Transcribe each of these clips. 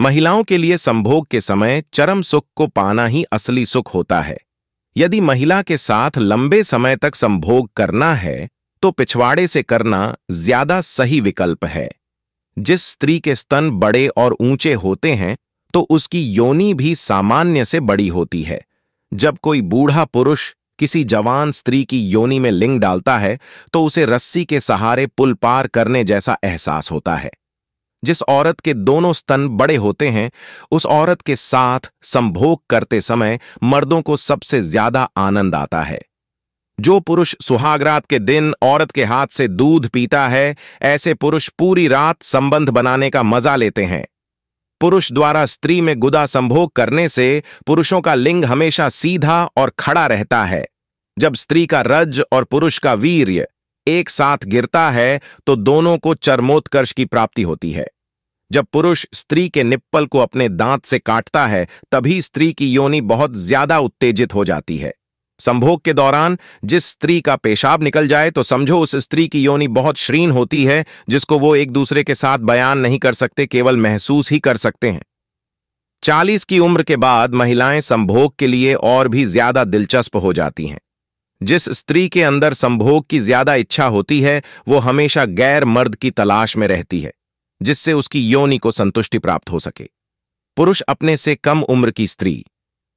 महिलाओं के लिए संभोग के समय चरम सुख को पाना ही असली सुख होता है यदि महिला के साथ लंबे समय तक संभोग करना है तो पिछवाड़े से करना ज्यादा सही विकल्प है जिस स्त्री के स्तन बड़े और ऊंचे होते हैं तो उसकी योनि भी सामान्य से बड़ी होती है जब कोई बूढ़ा पुरुष किसी जवान स्त्री की योनि में लिंग डालता है तो उसे रस्सी के सहारे पुल पार करने जैसा एहसास होता है जिस औरत के दोनों स्तन बड़े होते हैं उस औरत के साथ संभोग करते समय मर्दों को सबसे ज्यादा आनंद आता है जो पुरुष सुहागरात के दिन औरत के हाथ से दूध पीता है ऐसे पुरुष पूरी रात संबंध बनाने का मजा लेते हैं पुरुष द्वारा स्त्री में गुदा संभोग करने से पुरुषों का लिंग हमेशा सीधा और खड़ा रहता है जब स्त्री का रज और पुरुष का वीर्य एक साथ गिरता है तो दोनों को चरमोत्कर्ष की प्राप्ति होती है जब पुरुष स्त्री के निप्पल को अपने दांत से काटता है तभी स्त्री की योनि बहुत ज्यादा उत्तेजित हो जाती है संभोग के दौरान जिस स्त्री का पेशाब निकल जाए तो समझो उस स्त्री की योनि बहुत श्रीन होती है जिसको वो एक दूसरे के साथ बयान नहीं कर सकते केवल महसूस ही कर सकते हैं चालीस की उम्र के बाद महिलाएं संभोग के लिए और भी ज्यादा दिलचस्प हो जाती हैं जिस स्त्री के अंदर संभोग की ज्यादा इच्छा होती है वो हमेशा गैर मर्द की तलाश में रहती है जिससे उसकी योनि को संतुष्टि प्राप्त हो सके पुरुष अपने से कम उम्र की स्त्री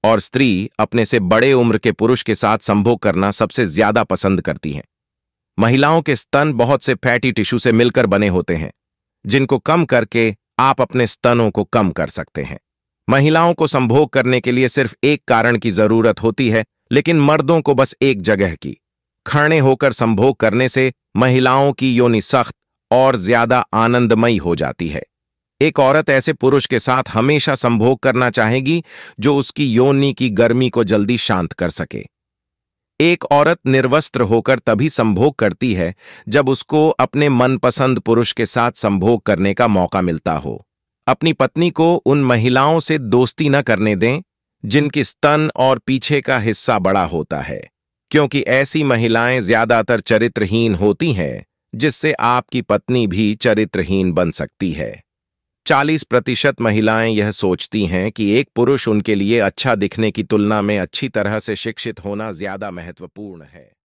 और स्त्री अपने से बड़े उम्र के पुरुष के साथ संभोग करना सबसे ज्यादा पसंद करती हैं महिलाओं के स्तन बहुत से फैटी टिश्यू से मिलकर बने होते हैं जिनको कम करके आप अपने स्तनों को कम कर सकते हैं महिलाओं को संभोग करने के लिए सिर्फ एक कारण की जरूरत होती है लेकिन मर्दों को बस एक जगह की खड़े होकर संभोग करने से महिलाओं की योनि सख्त और ज्यादा आनंदमयी हो जाती है एक औरत ऐसे पुरुष के साथ हमेशा संभोग करना चाहेगी जो उसकी योनि की गर्मी को जल्दी शांत कर सके एक औरत निर्वस्त्र होकर तभी संभोग करती है जब उसको अपने मनपसंद पुरुष के साथ संभोग करने का मौका मिलता हो अपनी पत्नी को उन महिलाओं से दोस्ती न करने दें जिनकी स्तन और पीछे का हिस्सा बड़ा होता है क्योंकि ऐसी महिलाएं ज्यादातर चरित्रहीन होती हैं जिससे आपकी पत्नी भी चरित्रहीन बन सकती है 40 प्रतिशत महिलाएं यह सोचती हैं कि एक पुरुष उनके लिए अच्छा दिखने की तुलना में अच्छी तरह से शिक्षित होना ज्यादा महत्वपूर्ण है